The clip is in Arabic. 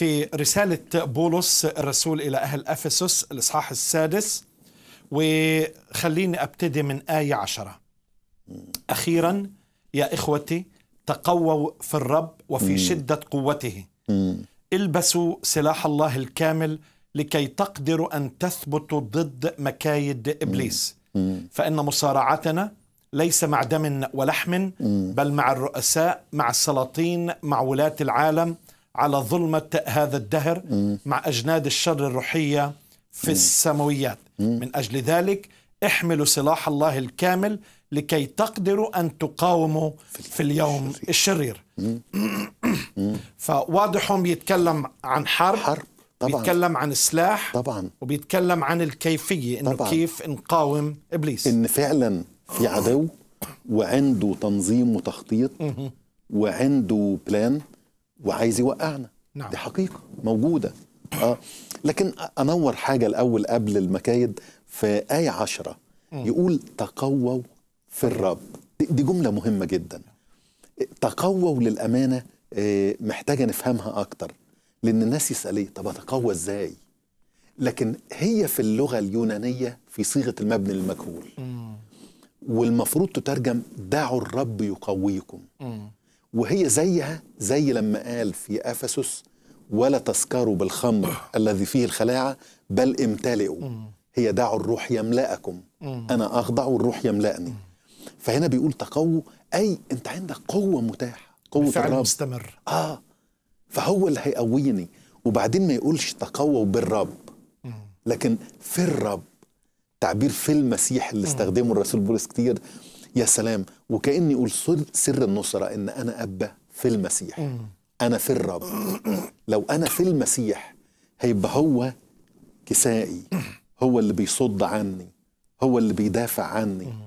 في رسالة بولس الرسول إلى أهل أفسس الإصحاح السادس وخليني أبتدي من آية عشرة أخيرا يا إخوتي تقووا في الرب وفي شدة قوته البسوا سلاح الله الكامل لكي تقدروا أن تثبتوا ضد مكايد إبليس فإن مصارعتنا ليس مع دم ولحم بل مع الرؤساء مع السلاطين مع ولاة العالم على ظلمة هذا الدهر مم. مع أجناد الشر الروحية في مم. السماويات مم. من أجل ذلك احملوا سلاح الله الكامل لكي تقدروا أن تقاوموا في اليوم الشرير فواضحهم يتكلم عن حرب, حرب. طبعا. بيتكلم عن السلاح طبعا وبيتكلم عن الكيفية إنه طبعا. كيف نقاوم إبليس إن فعلا في عدو وعنده تنظيم وتخطيط وعنده بلان وعايز يوقعنا نعم. دي حقيقه موجوده اه لكن انور حاجه الاول قبل المكايد في ايه 10 يقول تقووا في الرب دي جمله مهمه جدا تقووا للامانه آه، محتاجه نفهمها اكتر لان الناس إيه طب اتقوى ازاي لكن هي في اللغه اليونانيه في صيغه المبني المجهول والمفروض تترجم دعوا الرب يقويكم وهي زيها زي لما قال في افسس ولا تسكروا بالخمر الذي فيه الخلاعه بل امتلئوا هي دعوا الروح يملأكم انا اخضع والروح يملأني فهنا بيقول تقووا اي انت عندك قوه متاحه قوه الرب مستمر اه فهو اللي هيقويني وبعدين ما يقولش تقووا بالرب لكن في الرب تعبير في المسيح اللي استخدمه الرسول بولس كتير يا سلام وكأني أقول سر النصرة إن أنا أب في المسيح أنا في الرب لو أنا في المسيح هيبقى هو كسائي هو اللي بيصد عني هو اللي بيدافع عني